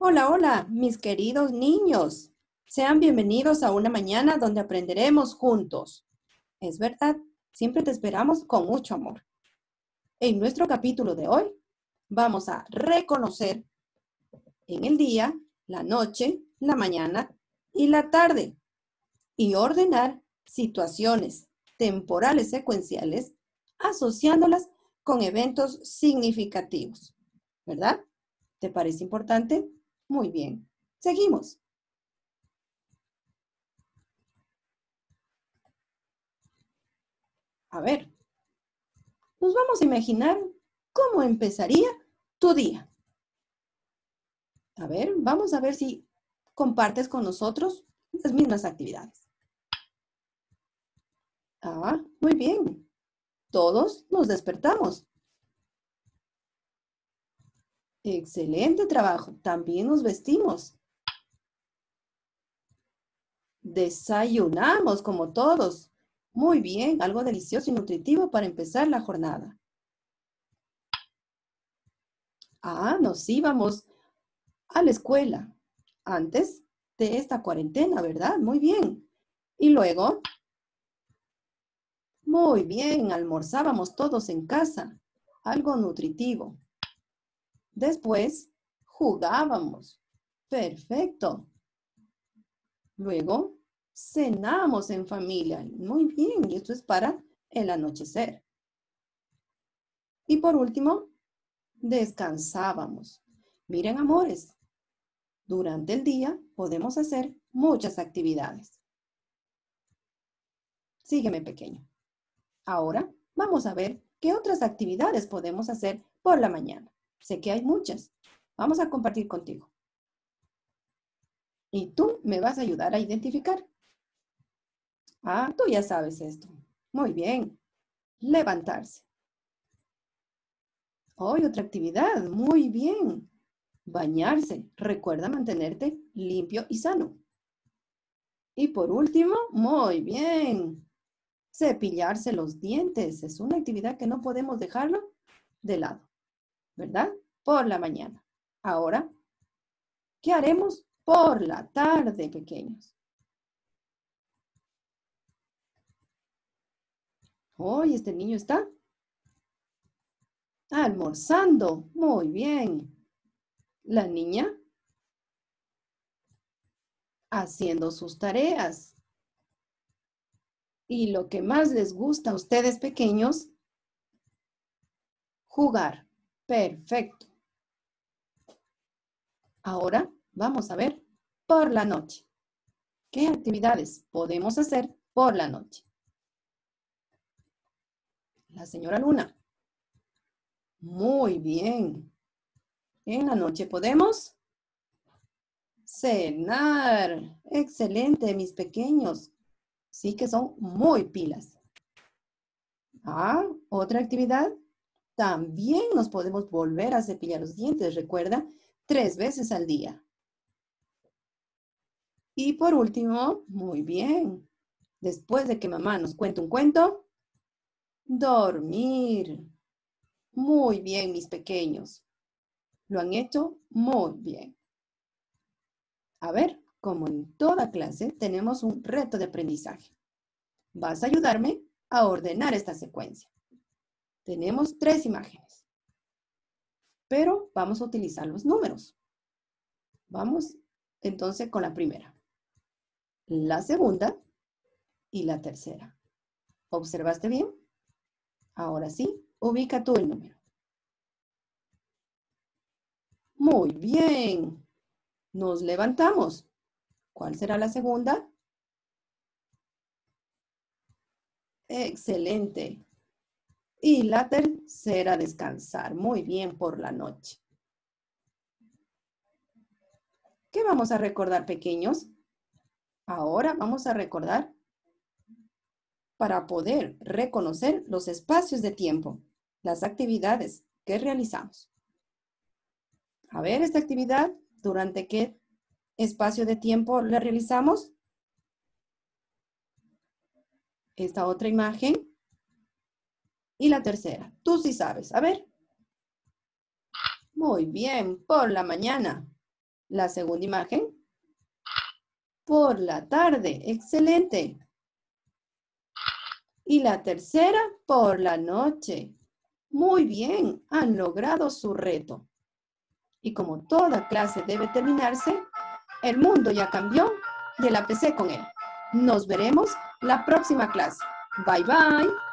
Hola, hola, mis queridos niños. Sean bienvenidos a una mañana donde aprenderemos juntos. Es verdad, siempre te esperamos con mucho amor. En nuestro capítulo de hoy vamos a reconocer en el día, la noche, la mañana y la tarde y ordenar situaciones temporales secuenciales asociándolas con eventos significativos. ¿Verdad? ¿Te parece importante? Muy bien. Seguimos. A ver, nos vamos a imaginar cómo empezaría tu día. A ver, vamos a ver si compartes con nosotros las mismas actividades. Ah, muy bien. Todos nos despertamos. Excelente trabajo. También nos vestimos. Desayunamos como todos. Muy bien, algo delicioso y nutritivo para empezar la jornada. Ah, nos íbamos a la escuela antes de esta cuarentena, ¿verdad? Muy bien. Y luego, muy bien, almorzábamos todos en casa. Algo nutritivo. Después jugábamos. Perfecto. Luego cenamos en familia. Muy bien, y esto es para el anochecer. Y por último, descansábamos. Miren, amores, durante el día podemos hacer muchas actividades. Sígueme, pequeño. Ahora vamos a ver qué otras actividades podemos hacer por la mañana. Sé que hay muchas. Vamos a compartir contigo. Y tú me vas a ayudar a identificar. Ah, tú ya sabes esto. Muy bien. Levantarse. Hoy otra actividad. Muy bien. Bañarse. Recuerda mantenerte limpio y sano. Y por último, muy bien. Cepillarse los dientes. Es una actividad que no podemos dejarlo de lado. ¿verdad? Por la mañana. Ahora, ¿qué haremos por la tarde, pequeños? Hoy este niño está almorzando. Muy bien. La niña haciendo sus tareas. Y lo que más les gusta a ustedes pequeños, jugar. Perfecto. Ahora vamos a ver por la noche. ¿Qué actividades podemos hacer por la noche? La señora Luna. Muy bien. En la noche podemos cenar. Excelente, mis pequeños. Sí que son muy pilas. Ah, otra actividad también nos podemos volver a cepillar los dientes, recuerda, tres veces al día. Y por último, muy bien, después de que mamá nos cuente un cuento, dormir. Muy bien, mis pequeños. Lo han hecho muy bien. A ver, como en toda clase, tenemos un reto de aprendizaje. Vas a ayudarme a ordenar esta secuencia. Tenemos tres imágenes, pero vamos a utilizar los números. Vamos entonces con la primera, la segunda y la tercera. ¿Observaste bien? Ahora sí, ubica tú el número. Muy bien. Nos levantamos. ¿Cuál será la segunda? Excelente. Y la tercera, descansar. Muy bien por la noche. ¿Qué vamos a recordar, pequeños? Ahora vamos a recordar para poder reconocer los espacios de tiempo, las actividades que realizamos. A ver, esta actividad, ¿durante qué espacio de tiempo la realizamos? Esta otra imagen, y la tercera, tú sí sabes. A ver. Muy bien, por la mañana. La segunda imagen. Por la tarde, excelente. Y la tercera, por la noche. Muy bien, han logrado su reto. Y como toda clase debe terminarse, el mundo ya cambió y la PC con él. Nos veremos la próxima clase. Bye bye.